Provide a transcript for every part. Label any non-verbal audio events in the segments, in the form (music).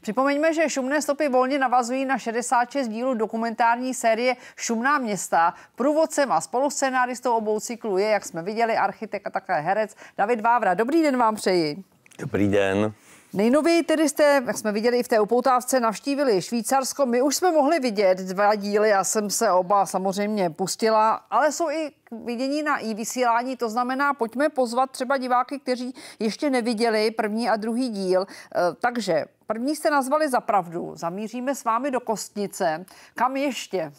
Připomeňme, že šumné stopy volně navazují na 66 dílů dokumentární série Šumná města. Průvodcem a spoluscenáristou obou cyklů je, jak jsme viděli, architekt a také herec David Vávra. Dobrý den vám přeji. Dobrý den. Nejnověji tedy jste, jak jsme viděli i v té upoutávce, navštívili Švýcarsko. My už jsme mohli vidět dva díly, já jsem se oba samozřejmě pustila, ale jsou i vidění na i vysílání, to znamená, pojďme pozvat třeba diváky, kteří ještě neviděli první a druhý díl. Eh, takže První jste nazvali za pravdu. Zamíříme s vámi do Kostnice. Kam ještě?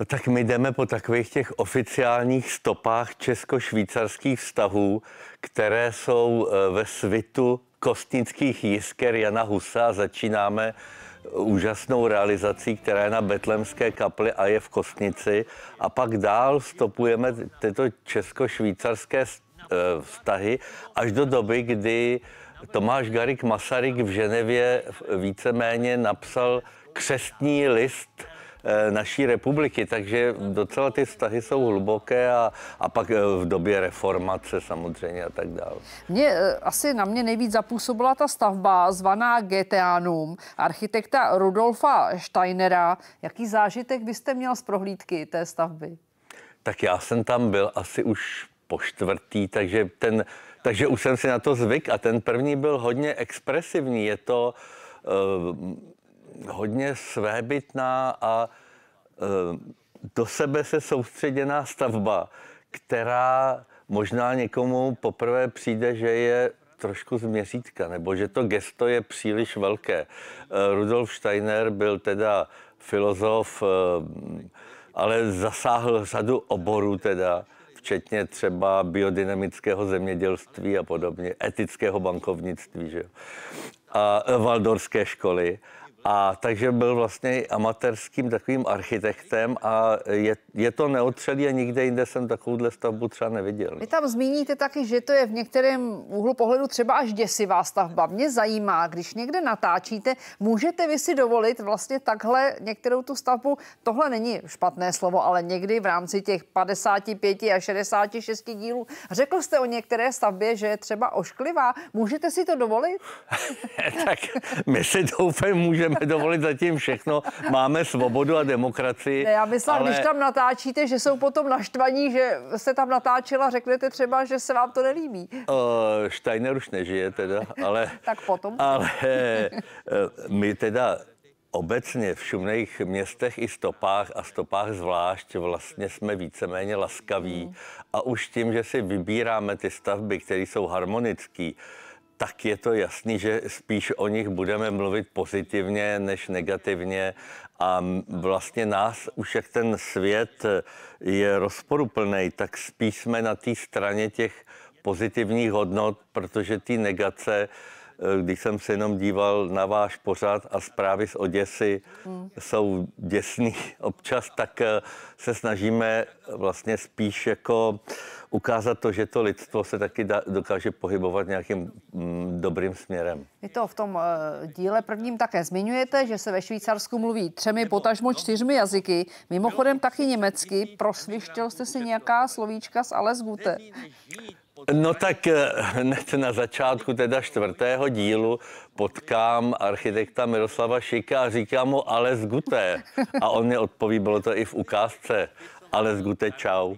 No tak my jdeme po takových těch oficiálních stopách česko-švýcarských vztahů, které jsou eh, ve svitu kostnických jisker Jana Husa. Začínáme eh, úžasnou realizací, která je na Betlemské kapli a je v Kostnici. A pak dál stopujeme tyto česko-švýcarské eh, vztahy až do doby, kdy Tomáš Garik Masaryk v Ženevě víceméně napsal křestní list eh, naší republiky, takže docela ty vztahy jsou hluboké a, a pak eh, v době reformace samozřejmě a tak dále. Mě eh, asi na mě nejvíc zapůsobila ta stavba zvaná Geteanum, architekta Rudolfa Steinera. Jaký zážitek byste měl z prohlídky té stavby? Tak já jsem tam byl asi už po čtvrtý, takže ten takže už jsem si na to zvyk a ten první byl hodně expresivní. Je to uh, hodně svébytná a uh, do sebe se soustředěná stavba, která možná někomu poprvé přijde, že je trošku z měřítka, nebo že to gesto je příliš velké. Eh, Rudolf Steiner byl teda filozof, ale zasáhl řadu oborů teda včetně třeba biodynamického zemědělství a podobně, etického bankovnictví že? a valdorské školy. A takže byl vlastně amatérským takovým architektem a je, je to neotřelý a nikde jinde jsem takovouhle stavbu třeba neviděl. Vy tam zmíníte taky, že to je v některém úhlu pohledu třeba až děsivá stavba. Mě zajímá, když někde natáčíte, můžete vy si dovolit vlastně takhle některou tu stavbu, tohle není špatné slovo, ale někdy v rámci těch 55 a 66 dílů. Řekl jste o některé stavbě, že je třeba ošklivá. Můžete si to dovolit? (laughs) tak my si doufám můžeme můžeme dovolit zatím všechno, máme svobodu a demokracii. Ne, já myslím, ale... když tam natáčíte, že jsou potom naštvaní, že se tam natáčela, řeknete třeba, že se vám to nelíbí. Uh, Steiner už nežije teda, ale... (laughs) tak potom. Ale eh, my teda obecně v šumných městech i stopách a stopách zvlášť vlastně jsme víceméně laskaví mm. a už tím, že si vybíráme ty stavby, které jsou harmonické, tak je to jasný, že spíš o nich budeme mluvit pozitivně než negativně a vlastně nás už jak ten svět je rozporuplný, tak spíš jsme na té straně těch pozitivních hodnot, protože ty negace eh, když jsem se jenom díval na váš pořad a zprávy z Oděsy hmm. jsou děsný (laughs) občas, tak eh, se snažíme vlastně spíš jako uh, ukázat to, že to lidstvo se taky da, dokáže pohybovat nějakým mm, dobrým směrem. Vy to v tom uh, díle prvním také zmiňujete, že se ve Švýcarsku mluví třemi, potažmo čtyřmi jazyky, mimochodem taky německy. Prosvištěl jste si nějaká slovíčka z Ales Gute? No tak eh, hned na začátku teda čtvrtého dílu potkám architekta Miroslava Šika a říkám mu Ales Gute. A on mě odpoví, bylo to i v ukázce, Ales Guté, čau.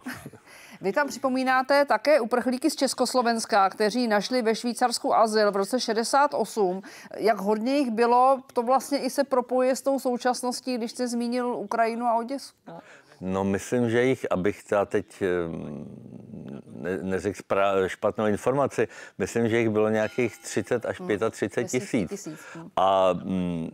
Vy tam připomínáte také uprchlíky z Československa, kteří našli ve Švýcarsku azyl v roce 68. Jak hodně jich bylo, to vlastně i se propojuje s tou současností, když jste zmínil Ukrajinu a Oděsu. No, myslím, že jich, abych ta teď ne, neřekl špatnou informaci, myslím, že jich bylo nějakých 30 až 35 hmm, tisíc. tisíc. Hmm. A mm,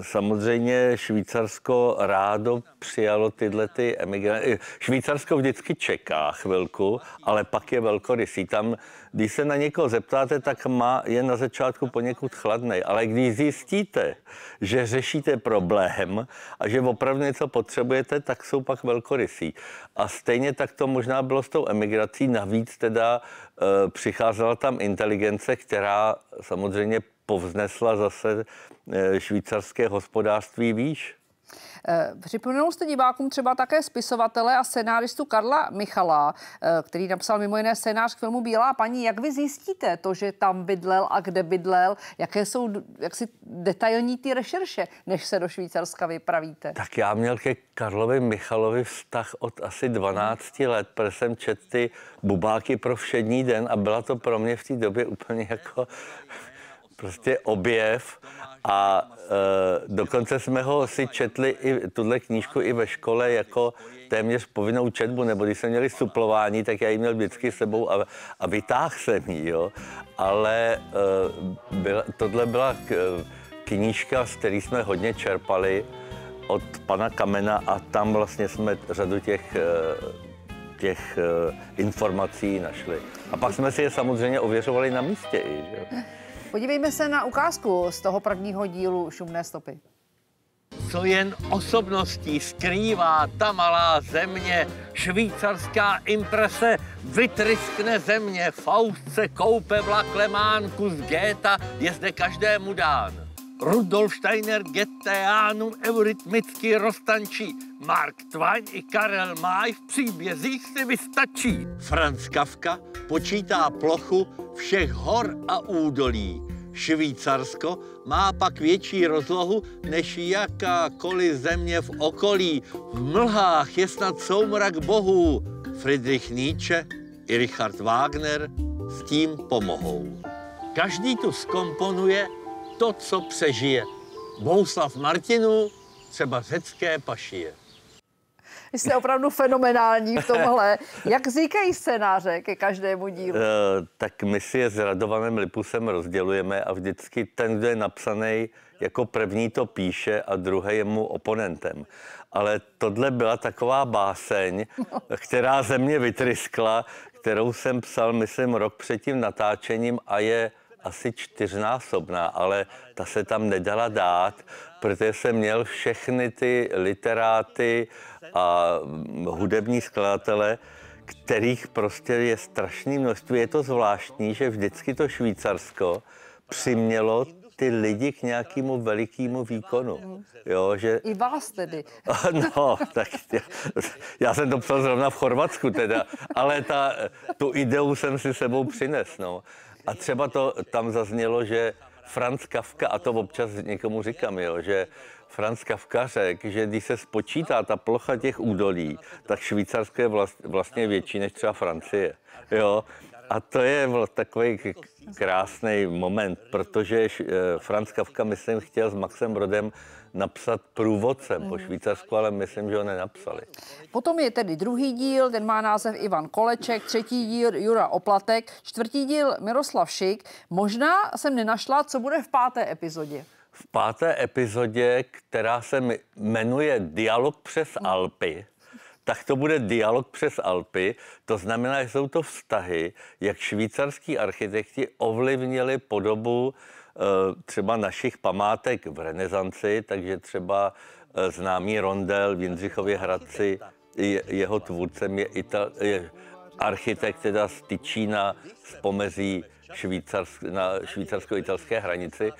samozřejmě Švýcarsko rádo přijalo tyhle ty emigranty. Švýcarsko vždycky čeká chvilku, ale pak je velkorysý. Tam, když se na někoho zeptáte, tak má, je na začátku poněkud chladný. Ale když zjistíte, že řešíte problém a že opravdu něco potřebujete, tak jsou pak velkorysí. A stejně tak to možná bylo s tou emigrací. Navíc teda e, přicházela tam inteligence, která samozřejmě povznesla zase eh, švýcarské hospodářství výš. Eh, Připomenul jste divákům třeba také spisovatele a scénáristu Karla Michala, eh, který napsal mimo jiné scénář k filmu Bílá paní. Jak vy zjistíte to, že tam bydlel a kde bydlel? Jaké jsou jaksi detailní ty rešerše, než se do Švýcarska vypravíte? Tak já měl ke Karlovi Michalovi vztah od asi 12 let, protože jsem četl ty bubáky pro všední den a byla to pro mě v té době úplně jako prostě objev a e, dokonce jsme ho si četli i tuhle knížku i ve škole jako téměř povinnou četbu, nebo když jsme měli suplování, tak já ji měl vždycky sebou a, a vytáhl jsem ji, jo. Ale e, byla, tohle byla knížka, z které jsme hodně čerpali od pana Kamena a tam vlastně jsme řadu těch e, těch e, informací našli. A pak jsme si je samozřejmě ověřovali na místě i, že? Podívejme se na ukázku z toho prvního dílu Šumné stopy. Co jen osobností skrývá ta malá země, švýcarská imprese vytryskne země, se koupe vlak Lemánku z Géta je zde každému dán. Rudolf Steiner Getteánu eurytmicky roztančí. Mark Twain i Karel Máj v příbězích si vystačí. Franz Kafka počítá plochu všech hor a údolí. Švýcarsko má pak větší rozlohu než jakákoliv země v okolí. V mlhách je snad soumrak bohů. Friedrich Nietzsche i Richard Wagner s tím pomohou. Každý tu skomponuje to, co přežije. Bouslav Martinů třeba řecké pašije. Vy jste opravdu fenomenální v tomhle. Jak říkají scénáře ke každému dílu? Uh, tak my si je s Radovanem Lipusem rozdělujeme a vždycky ten, kdo je napsaný jako první to píše a druhý je mu oponentem. Ale tohle byla taková báseň, (laughs) která ze mě vytryskla, kterou jsem psal, myslím, rok před tím natáčením a je asi čtyřnásobná, ale ta se tam nedala dát, protože jsem měl všechny ty literáty a hudební skladatele, kterých prostě je strašné množství. Je to zvláštní, že vždycky to Švýcarsko přimělo ty lidi k nějakému velikému výkonu. Jo, že... I vás tedy. (laughs) No, tak já, já jsem to psal zrovna v Chorvatsku teda, ale ta, tu ideu jsem si sebou přinesl. no. A třeba to tam zaznělo, že Franz Kafka, a to občas někomu říkám, jo, že Franz Kafka řekl, že když se spočítá ta plocha těch údolí, tak Švýcarsko je vlast, vlastně větší než třeba Francie. Jo? A to je takový krásný moment, protože eh, Franz Kafka, myslím, chtěl s Maxem Brodem napsat průvodce po mhm. Švýcarsku, ale myslím, že ho nenapsali. Potom je tedy druhý díl, ten má název Ivan Koleček, třetí díl Jura Oplatek, čtvrtý díl Miroslav Šik. Možná jsem nenašla, co bude v páté epizodě. V páté epizodě, která se jmenuje Dialog přes mhm. Alpy, tak to bude dialog přes Alpy. To znamená, že jsou to vztahy, jak švýcarský architekti ovlivnili podobu eh, třeba našich památek v renesanci, takže třeba eh, známý rondel v Jindřichově Hradci, jeho tvůrcem je, Ital, je architekt teda z Tyčína z pomezí švýcarsk, na švýcarsko-italské hranici.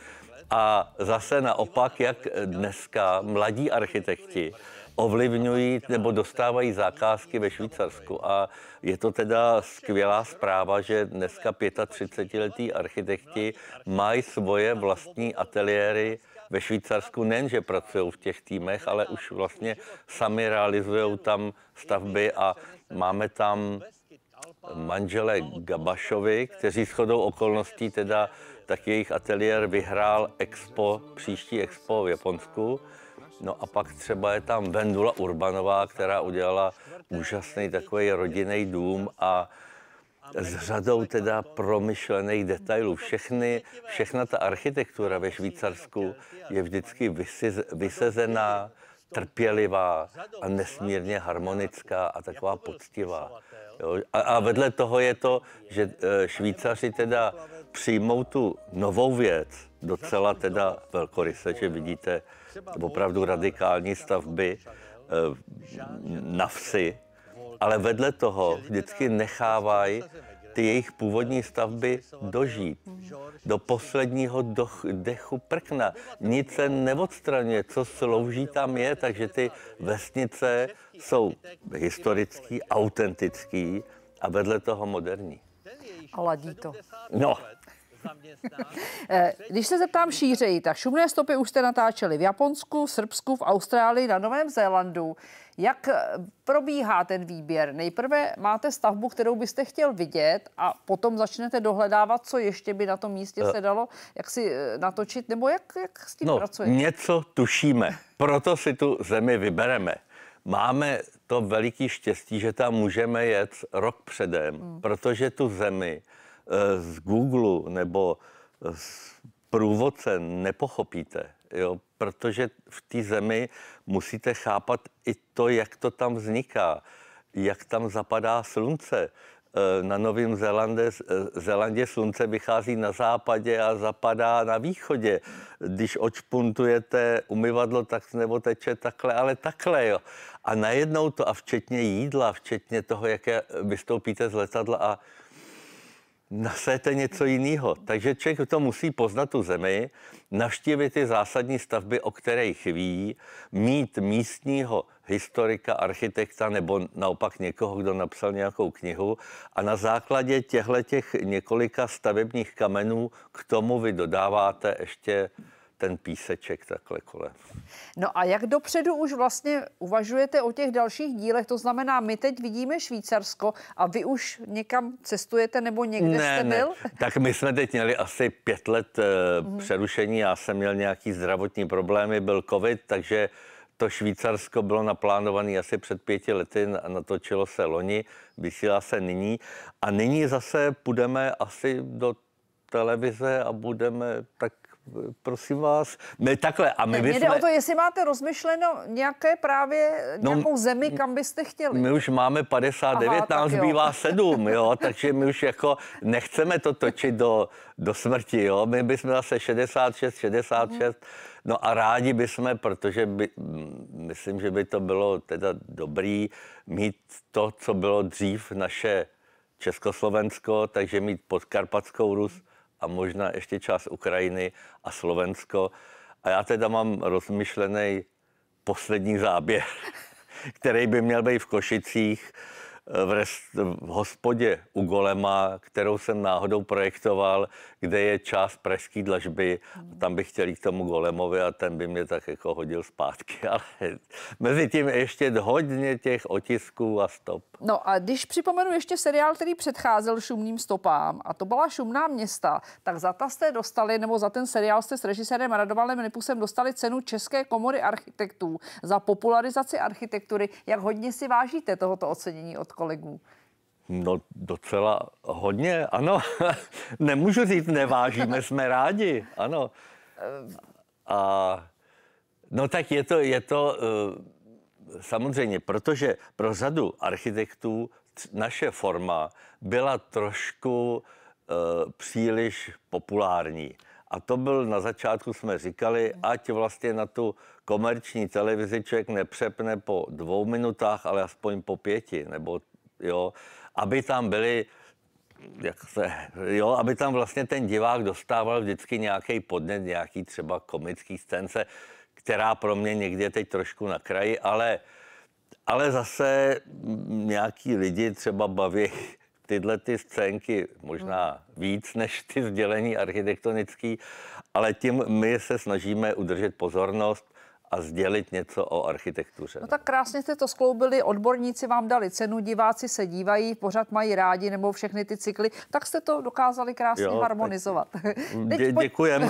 A zase naopak, jak dneska mladí architekti ovlivňují nebo dostávají zakázky ve Švýcarsku. A je to teda skvělá zpráva, že dneska 35-letí architekti mají svoje vlastní ateliéry ve Švýcarsku nejenže pracují v těch týmech, ale už vlastně sami realizují tam stavby a máme tam manžele Gabašovi, kteří shodou okolností teda tak jejich ateliér vyhrál expo, příští expo v Japonsku. No a pak třeba je tam Vendula Urbanová, která udělala úžasný takový rodinný dům a s řadou teda promyšlených detailů. Všechny, všechna ta architektura ve Švýcarsku je vždycky vysezená, trpělivá a nesmírně harmonická a taková poctivá. Jo? A, a vedle toho je to, že eh, Švýcaři teda přijmou tu novou věc, docela teda velkoryse, že vidíte opravdu radikální stavby eh, na vsi, ale vedle toho vždycky nechávají ty jejich původní stavby dožít. Do posledního doch, dechu prkna. Nic se neodstraňuje, co slouží tam je, takže ty vesnice jsou historický, autentický a vedle toho moderní. A ladí to. No, (laughs) Eh, když se zeptám šířeji, tak šumné stopy už jste natáčeli v Japonsku, v Srbsku, v Austrálii, na Novém Zélandu. Jak eh, probíhá ten výběr? Nejprve máte stavbu, kterou byste chtěl vidět a potom začnete dohledávat, co ještě by na tom místě eh. se dalo, jak si natočit, nebo jak, jak s tím no, pracujete? Něco tušíme, proto si tu zemi vybereme. Máme to veliký štěstí, že tam můžeme jet rok předem, hmm. protože tu zemi Eh, z Google nebo eh, z průvodce nepochopíte, jo? protože v té zemi musíte chápat i to, jak to tam vzniká, jak tam zapadá slunce. Eh, na Novém Zélandě, Zélandě slunce vychází na západě a zapadá na východě. Když očpuntujete umyvadlo, tak nebo teče takhle, ale takhle. Jo. A najednou to, a včetně jídla, včetně toho, jak je, vystoupíte z letadla a nasete něco jiného. Takže člověk to musí poznat tu zemi, navštívit ty zásadní stavby, o kterých ví, mít místního historika, architekta nebo naopak někoho, kdo napsal nějakou knihu a na základě těchto těch několika stavebních kamenů k tomu vy dodáváte ještě ten píseček takhle kolem. No a jak dopředu už vlastně uvažujete o těch dalších dílech? To znamená, my teď vidíme Švýcarsko a vy už někam cestujete nebo někde ne, jste ne. byl? Tak my jsme teď měli asi pět let hmm. přerušení. Já jsem měl nějaký zdravotní problémy, byl covid, takže to Švýcarsko bylo naplánované asi před pěti lety, natočilo se loni, vysílá se nyní a nyní zase půjdeme asi do televize a budeme tak prosím vás, my takhle. A my bychom... Jde o to, jestli máte rozmyšleno nějaké právě no, nějakou zemi, kam byste chtěli. My už máme 59, Aha, nám zbývá jo. 7, (laughs) jo, takže my už jako nechceme to točit do, do smrti, jo. My bychom zase 66, 66, no a rádi bychom, protože by, myslím, že by to bylo teda dobrý mít to, co bylo dřív naše Československo, takže mít podkarpatskou Rus, a možná ještě čas Ukrajiny a Slovensko. A já teda mám rozmyšlený poslední záběr, (laughs) který by měl být v Košicích v, rest, v hospodě u Golema, kterou jsem náhodou projektoval, kde je část pražské dlažby. Tam bych chtěl jít k tomu Golemovi a ten by mě tak jako hodil zpátky. (laughs) Ale mezi tím ještě hodně těch otisků a stop. No a když připomenu ještě seriál, který předcházel šumným stopám, a to byla šumná města, tak za ta jste dostali, nebo za ten seriál jste s režisérem Radovalem Nipusem dostali cenu České komory architektů za popularizaci architektury. Jak hodně si vážíte tohoto ocenění od kolegů? No docela hodně, ano. (laughs) Nemůžu říct, nevážíme, jsme rádi, ano. Eh. A no tak je to, je to eh, samozřejmě, protože pro řadu architektů naše forma byla trošku eh, příliš populární. A to byl na začátku, jsme říkali, ať vlastně na tu komerční televizi člověk nepřepne po dvou minutách, ale aspoň po pěti, nebo jo, aby tam byly jak se, jo, aby tam vlastně ten divák dostával vždycky nějaký podnět, nějaký třeba komický scénce, která pro mě někdy je teď trošku na kraji, ale, ale zase nějaký lidi třeba baví tyhle ty scénky možná víc než ty sdělení architektonický, ale tím my se snažíme udržet pozornost a sdělit něco o architektuře. No tak krásně jste to skloubili, odborníci vám dali cenu, diváci se dívají, pořád mají rádi, nebo všechny ty cykly, tak jste to dokázali krásně jo, harmonizovat. (laughs) Tak... Dě, děkujem. (laughs)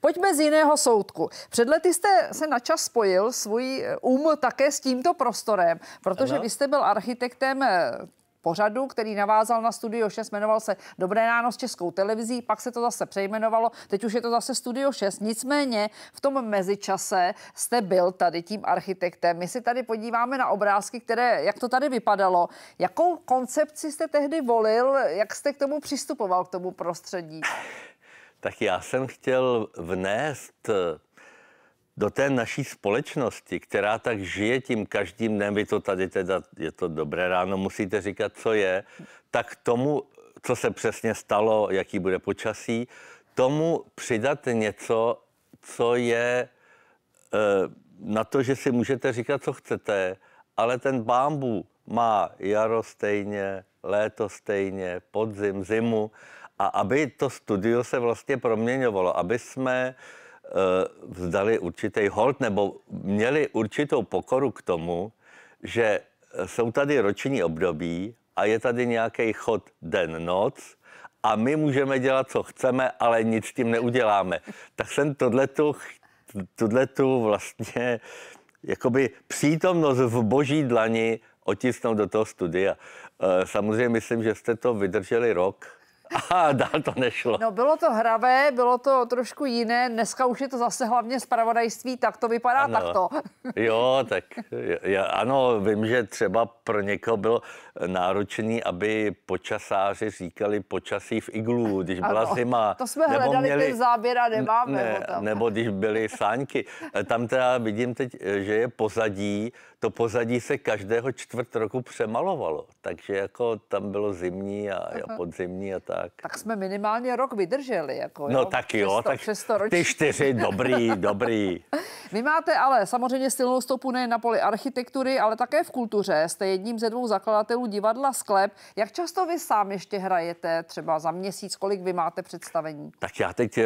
Pojďme z jiného soudku. Před lety jste se na čas spojil svůj eh, um také s tímto prostorem, protože ano. vy jste byl architektem eh, pořadu, který navázal na Studio 6, jmenoval se Dobré ráno s Českou televizí, pak se to zase přejmenovalo, teď už je to zase Studio 6. Nicméně v tom mezičase jste byl tady tím architektem. My si tady podíváme na obrázky, které, jak to tady vypadalo. Jakou koncepci jste tehdy volil, jak jste k tomu přistupoval, k tomu prostředí? Tak já jsem chtěl vnést eh, do té naší společnosti, která tak žije tím každým dnem, vy to tady teda, je to dobré ráno, musíte říkat, co je, tak tomu, co se přesně stalo, jaký bude počasí, tomu přidat něco, co je eh, na to, že si můžete říkat, co chcete, ale ten bambu má jaro stejně, léto stejně, podzim, zimu a aby to studio se vlastně proměňovalo, aby jsme Eh, vzdali určitý hold nebo měli určitou pokoru k tomu, že jsou tady roční období a je tady nějaký chod den-noc a my můžeme dělat, co chceme, ale nic s tím neuděláme. Tak jsem tohletu, tu vlastně jakoby přítomnost v boží dlani otisnout do toho studia. Eh, samozřejmě myslím, že jste to vydrželi rok, a dál to nešlo. No bylo to hravé, bylo to trošku jiné. Dneska už je to zase hlavně zpravodajství, tak to vypadá ano. takto. (laughs) Jo, tak já, ano, vím, že třeba pro někoho bylo náročný, aby počasáři říkali počasí v iglu, když byla ano, zima. To jsme nebo hledali měli, ten záběr a nemáme ne, Nebo když byly sáňky. E, tam teda vidím teď, e, že je pozadí. To pozadí se každého čtvrt roku přemalovalo, takže jako tam bylo zimní a, a podzimní a tak tak. Tak jsme minimálně rok vydrželi. Jako, no jo? tak jo, přesto, tak přesto ty čtyři, dobrý, (laughs) dobrý. Vy máte ale samozřejmě silnou stopu nejen na poli architektury, ale také v kultuře. Jste jedním ze dvou zakladatelů divadla Sklep. Jak často vy sám ještě hrajete, třeba za měsíc, kolik vy máte představení? Tak já teď eh,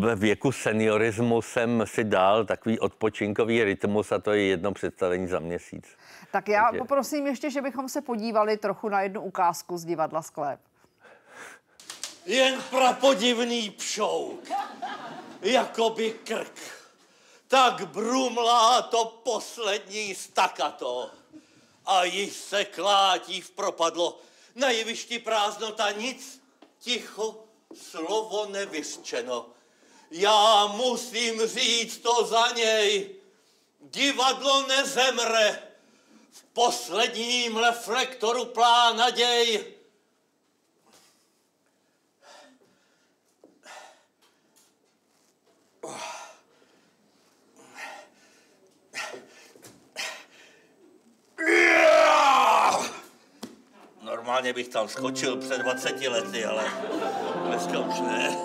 ve věku seniorismu jsem si dal takový odpočinkový rytmus a to je jedno představení za měsíc. Tak já Takže... poprosím ještě, že bychom se podívali trochu na jednu ukázku z divadla Sklep jen prapodivný pšouk, jakoby krk. Tak brumlá to poslední stakato a již se klátí v propadlo. Na jevišti prázdnota nic, ticho, slovo nevyřčeno. Já musím říct to za něj. Divadlo nezemre. V posledním reflektoru plá naděj Normálně bych tam skočil před 20 lety, ale dneska už ne.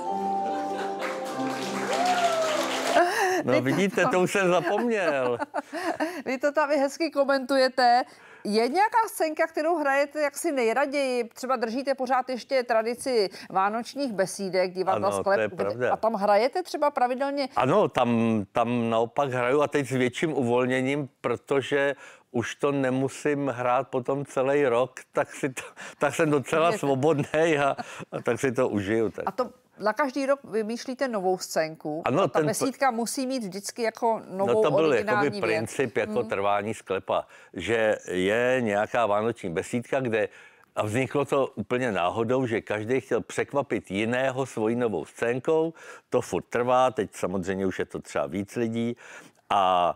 No vidíte, to už jsem zapomněl. (laughs) Vy to tam hezky komentujete. Je nějaká scénka, kterou hrajete jaksi nejraději? Třeba držíte pořád ještě tradici vánočních besídek, divadla ano, sklep. a tam hrajete třeba pravidelně? Ano, tam, tam naopak hraju a teď s větším uvolněním, protože už to nemusím hrát potom celý rok, tak, si to, tak jsem docela svobodný a, a tak si to užiju. Tak. A to na každý rok vymýšlíte novou scénku ano, a ta ten... besídka musí mít vždycky jako no novou No to byl jakoby věc. princip jako hmm. trvání sklepa, že je nějaká vánoční besídka, kde a vzniklo to úplně náhodou, že každý chtěl překvapit jiného svojí novou scénkou. To furt trvá, teď samozřejmě už je to třeba víc lidí. A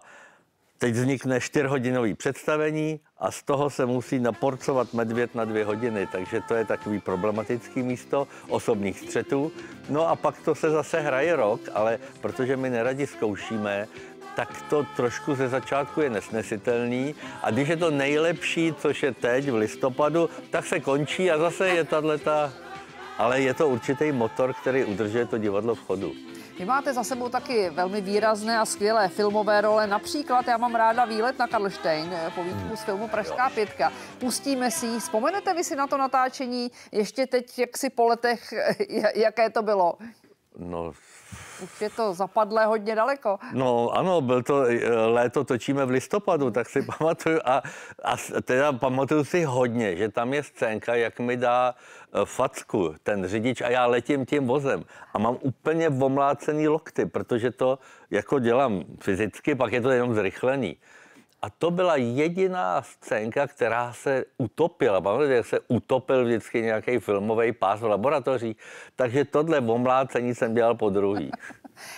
Teď vznikne čtyřhodinový představení a z toho se musí naporcovat medvěd na dvě hodiny, takže to je takový problematický místo osobních střetů. No a pak to se zase hraje rok, ale protože my neradi zkoušíme, tak to trošku ze začátku je nesnesitelný. A když je to nejlepší, což je teď v listopadu, tak se končí a zase je tato. Ale je to určitý motor, který udržuje to divadlo v chodu. Vy máte za sebou taky velmi výrazné a skvělé filmové role. Například já mám ráda výlet na Karlštejn, eh, povídku hmm. z filmu Pražská pětka. Pustíme si ji. Vzpomenete vy si na to natáčení ještě teď, jak si po letech, (laughs) jaké to bylo? No, už je to zapadlé hodně daleko. No ano, byl to eh, léto, točíme v listopadu, tak si (laughs) pamatuju a, a teda pamatuju si hodně, že tam je scénka, jak mi dá eh, facku ten řidič a já letím tím vozem a mám úplně vomlácený lokty, protože to jako dělám fyzicky, pak je to jenom zrychlený. A to byla jediná scénka, která se utopila. Pamatujete, jak se utopil vždycky nějaký filmový pás v laboratoři. Takže tohle omlácení jsem dělal po druhý. (laughs)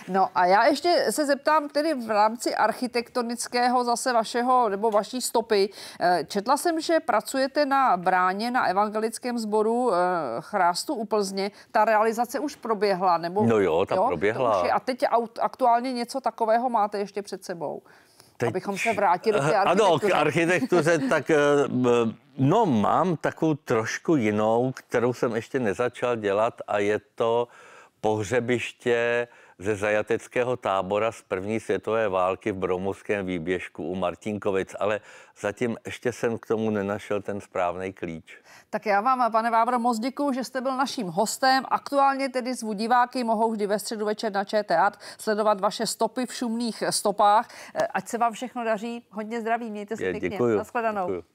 No a já ještě se zeptám tedy v rámci architektonického zase vašeho nebo vaší stopy. Eh, četla jsem, že pracujete na bráně na evangelickém sboru eh, Chrástu u Plzně. Ta realizace už proběhla? Nebo, no jo, ta jo, proběhla. je, a teď aktuálně něco takového máte ještě před sebou. Teď, Abychom se vrátili k architektuře. Eh, ano, k architektuře, (laughs) tak eh, no mám takovou trošku jinou, kterou jsem ještě nezačal dělat a je to pohřebiště ze zajateckého tábora z první světové války v Bromovském výběžku u Martinkovic, ale zatím ještě jsem k tomu nenašel ten správný klíč. Tak já vám, pane Vávro, moc děkuji, že jste byl naším hostem. Aktuálně tedy zvu diváky, mohou vždy ve středu večer na ČTA sledovat vaše stopy v šumných stopách. E, ať se vám všechno daří, hodně zdraví, mějte se pěkně. Děkuju. Naschledanou. Děkuju.